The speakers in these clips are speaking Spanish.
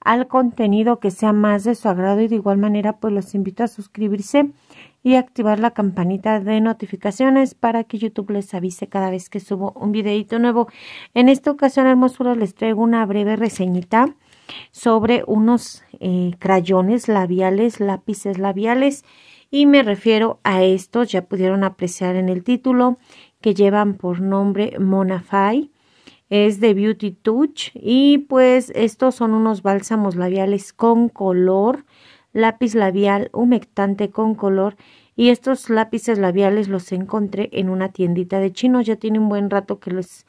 al contenido que sea más de su agrado y de igual manera pues los invito a suscribirse y activar la campanita de notificaciones para que YouTube les avise cada vez que subo un videito nuevo. En esta ocasión hermosura les traigo una breve reseñita sobre unos eh, crayones labiales, lápices labiales y me refiero a estos, ya pudieron apreciar en el título, que llevan por nombre Monafai es de Beauty Touch y pues estos son unos bálsamos labiales con color, lápiz labial humectante con color y estos lápices labiales los encontré en una tiendita de chinos, ya tiene un buen rato que los,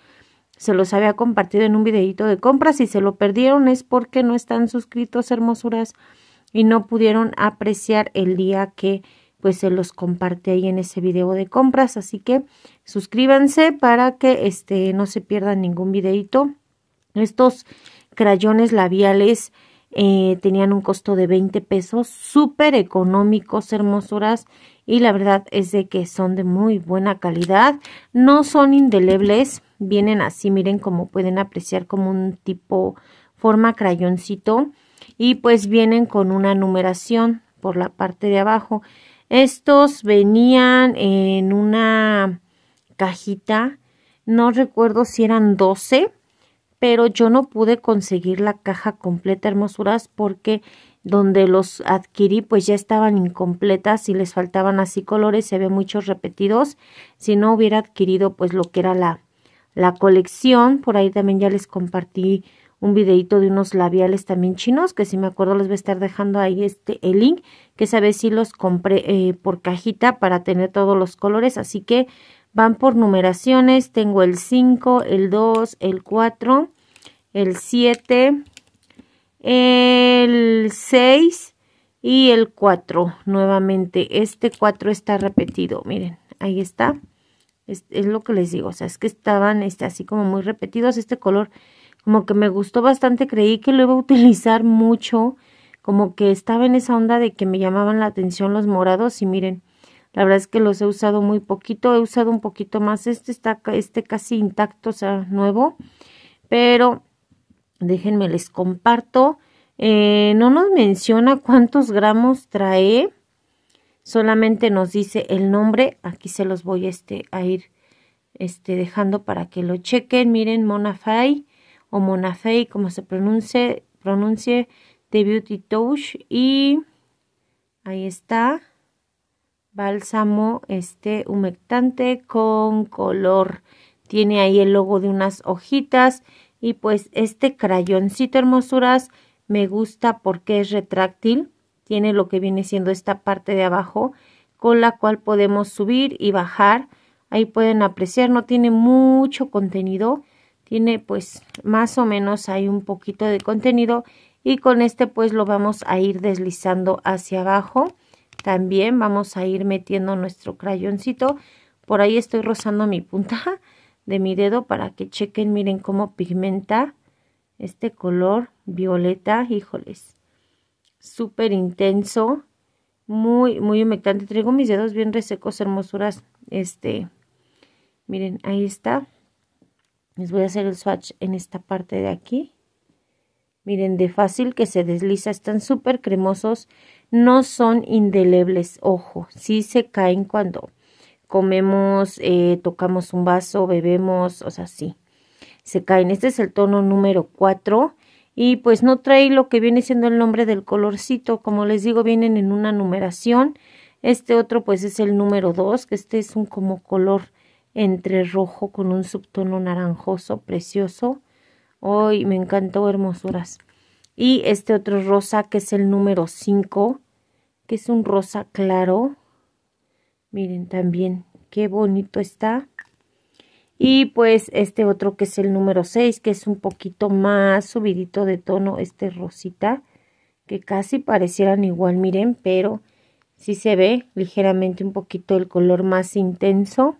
se los había compartido en un videito de compras y se lo perdieron es porque no están suscritos hermosuras y no pudieron apreciar el día que pues se los comparte ahí en ese video de compras. Así que suscríbanse para que este, no se pierdan ningún videito. Estos crayones labiales eh, tenían un costo de 20 pesos, súper económicos, hermosuras. Y la verdad es de que son de muy buena calidad. No son indelebles, vienen así, miren como pueden apreciar como un tipo forma crayoncito. Y pues vienen con una numeración por la parte de abajo. Estos venían en una cajita, no recuerdo si eran 12, pero yo no pude conseguir la caja completa, hermosuras, porque donde los adquirí pues ya estaban incompletas y les faltaban así colores, se ve muchos repetidos. Si no hubiera adquirido pues lo que era la, la colección, por ahí también ya les compartí un videito de unos labiales también chinos, que si me acuerdo les voy a estar dejando ahí este el link, que esa si los compré eh, por cajita para tener todos los colores, así que van por numeraciones, tengo el 5, el 2, el 4, el 7, el 6 y el 4 nuevamente, este 4 está repetido, miren, ahí está. Es, es, lo que les digo, o sea, es que estaban este, así como muy repetidos. Este color como que me gustó bastante, creí que lo iba a utilizar mucho, como que estaba en esa onda de que me llamaban la atención los morados y miren, la verdad es que los he usado muy poquito, he usado un poquito más, este está este casi intacto, o sea, nuevo, pero déjenme les comparto, eh, no nos menciona cuántos gramos trae, solamente nos dice el nombre, aquí se los voy este, a ir este, dejando para que lo chequen, miren Fay o Monafei, como se pronuncie, pronuncie de Beauty Touch y ahí está bálsamo este humectante con color tiene ahí el logo de unas hojitas y pues este crayoncito hermosuras me gusta porque es retráctil tiene lo que viene siendo esta parte de abajo con la cual podemos subir y bajar ahí pueden apreciar no tiene mucho contenido tiene pues más o menos hay un poquito de contenido y con este pues lo vamos a ir deslizando hacia abajo también vamos a ir metiendo nuestro crayoncito por ahí estoy rozando mi punta de mi dedo para que chequen miren cómo pigmenta este color violeta híjoles súper intenso muy muy humectante traigo mis dedos bien resecos hermosuras este miren ahí está les voy a hacer el swatch en esta parte de aquí. Miren de fácil que se desliza, están súper cremosos, no son indelebles, ojo, sí se caen cuando comemos, eh, tocamos un vaso, bebemos, o sea, sí, se caen. Este es el tono número 4 y pues no trae lo que viene siendo el nombre del colorcito, como les digo, vienen en una numeración. Este otro pues es el número 2, que este es un como color entre rojo con un subtono naranjoso precioso. Hoy me encantó, hermosuras. Y este otro rosa que es el número 5, que es un rosa claro. Miren también qué bonito está. Y pues este otro que es el número 6, que es un poquito más subidito de tono, este rosita, que casi parecieran igual, miren, pero sí se ve ligeramente un poquito el color más intenso.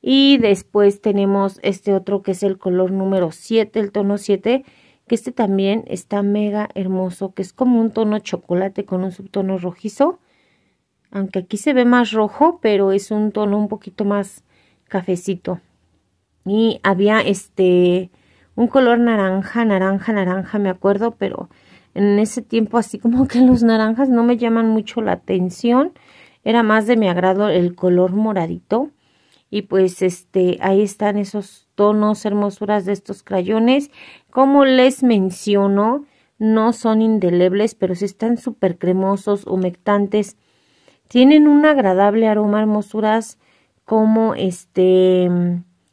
Y después tenemos este otro que es el color número 7, el tono 7, que este también está mega hermoso, que es como un tono chocolate con un subtono rojizo. Aunque aquí se ve más rojo, pero es un tono un poquito más cafecito. Y había este un color naranja, naranja, naranja, me acuerdo, pero en ese tiempo así como que los naranjas no me llaman mucho la atención. Era más de mi agrado el color moradito y pues este ahí están esos tonos, hermosuras de estos crayones. Como les menciono, no son indelebles, pero sí están súper cremosos, humectantes. Tienen un agradable aroma, hermosuras, como este,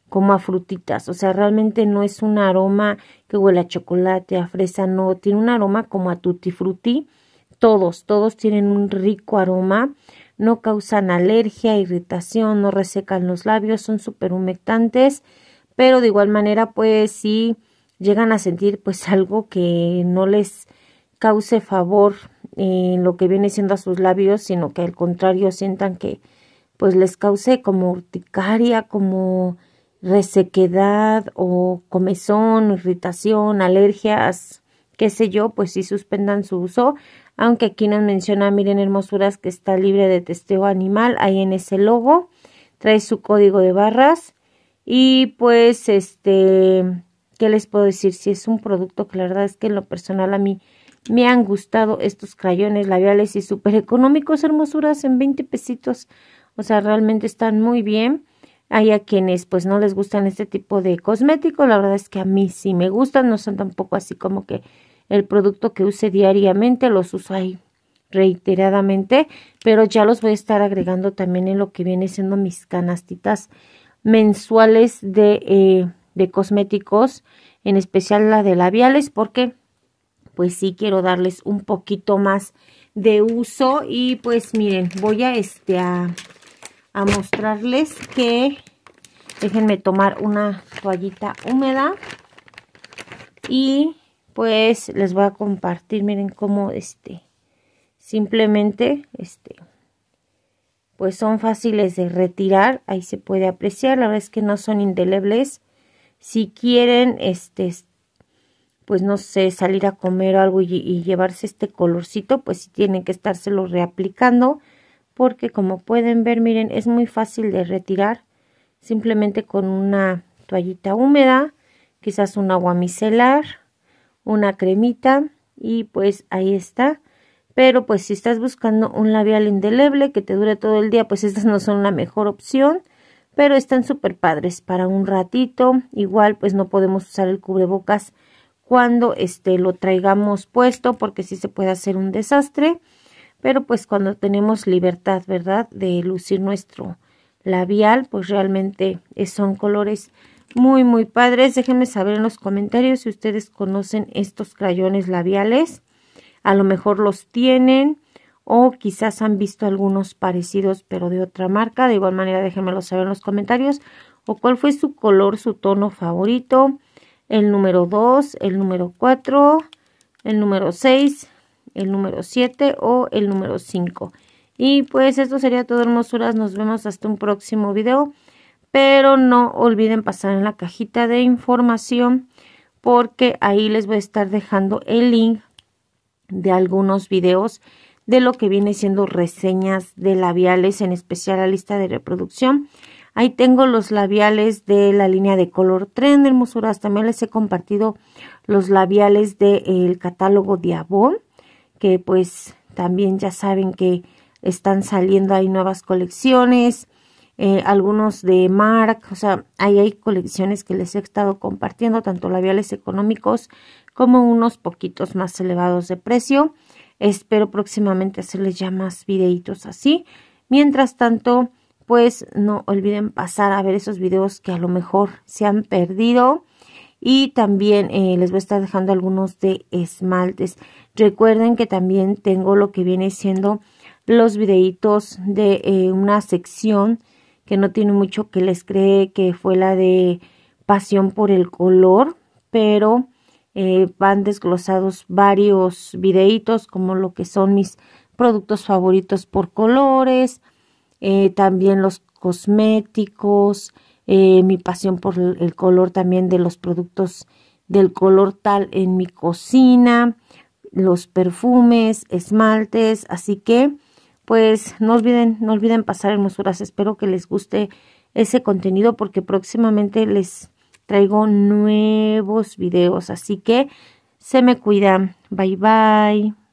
como a frutitas. O sea, realmente no es un aroma que huele a chocolate, a fresa, no. Tiene un aroma como a tutti frutti. Todos, todos tienen un rico aroma no causan alergia, irritación, no resecan los labios, son super humectantes, pero de igual manera pues si llegan a sentir pues algo que no les cause favor en lo que viene siendo a sus labios, sino que al contrario sientan que pues les cause como urticaria, como resequedad o comezón, irritación, alergias, qué sé yo, pues si suspendan su uso aunque aquí nos menciona, miren hermosuras, que está libre de testeo animal, ahí en ese logo, trae su código de barras y pues este, ¿qué les puedo decir? Si es un producto que la verdad es que en lo personal a mí me han gustado estos crayones labiales y súper económicos, hermosuras, en 20 pesitos, o sea, realmente están muy bien. Hay a quienes pues no les gustan este tipo de cosméticos, la verdad es que a mí sí me gustan, no son tampoco así como que el producto que use diariamente, los uso ahí reiteradamente, pero ya los voy a estar agregando también en lo que viene siendo mis canastitas mensuales de, eh, de cosméticos, en especial la de labiales, porque pues sí quiero darles un poquito más de uso y pues miren, voy a este a mostrarles que déjenme tomar una toallita húmeda y pues les voy a compartir, miren cómo este, simplemente, este, pues son fáciles de retirar, ahí se puede apreciar, la verdad es que no son indelebles, si quieren, este, pues no sé, salir a comer o algo y, y llevarse este colorcito, pues tienen que estárselo reaplicando, porque como pueden ver, miren, es muy fácil de retirar, simplemente con una toallita húmeda, quizás un agua micelar, una cremita y pues ahí está. Pero pues si estás buscando un labial indeleble que te dure todo el día, pues estas no son la mejor opción. Pero están súper padres para un ratito. Igual pues no podemos usar el cubrebocas cuando este lo traigamos puesto porque si se puede hacer un desastre. Pero pues cuando tenemos libertad, ¿verdad? De lucir nuestro labial, pues realmente son colores muy, muy padres. Déjenme saber en los comentarios si ustedes conocen estos crayones labiales. A lo mejor los tienen o quizás han visto algunos parecidos pero de otra marca. De igual manera déjenmelo saber en los comentarios o cuál fue su color, su tono favorito. El número 2, el número 4, el número 6, el número 7 o el número 5. Y pues esto sería todo hermosuras. Nos vemos hasta un próximo video pero no olviden pasar en la cajita de información porque ahí les voy a estar dejando el link de algunos videos de lo que viene siendo reseñas de labiales, en especial la lista de reproducción. Ahí tengo los labiales de la línea de color tren de hermosuras. También les he compartido los labiales del catálogo Diabón, que pues también ya saben que están saliendo ahí nuevas colecciones. Eh, algunos de Marc, o sea, ahí hay colecciones que les he estado compartiendo, tanto labiales económicos como unos poquitos más elevados de precio. Espero próximamente hacerles ya más videitos así. Mientras tanto, pues no olviden pasar a ver esos videos que a lo mejor se han perdido. Y también eh, les voy a estar dejando algunos de esmaltes. Recuerden que también tengo lo que viene siendo los videitos de eh, una sección que no tiene mucho que les cree, que fue la de pasión por el color, pero eh, van desglosados varios videitos como lo que son mis productos favoritos por colores, eh, también los cosméticos, eh, mi pasión por el color también de los productos del color tal en mi cocina, los perfumes, esmaltes, así que pues no olviden, no olviden pasar hermosuras. Espero que les guste ese contenido porque próximamente les traigo nuevos videos. Así que se me cuidan. Bye bye.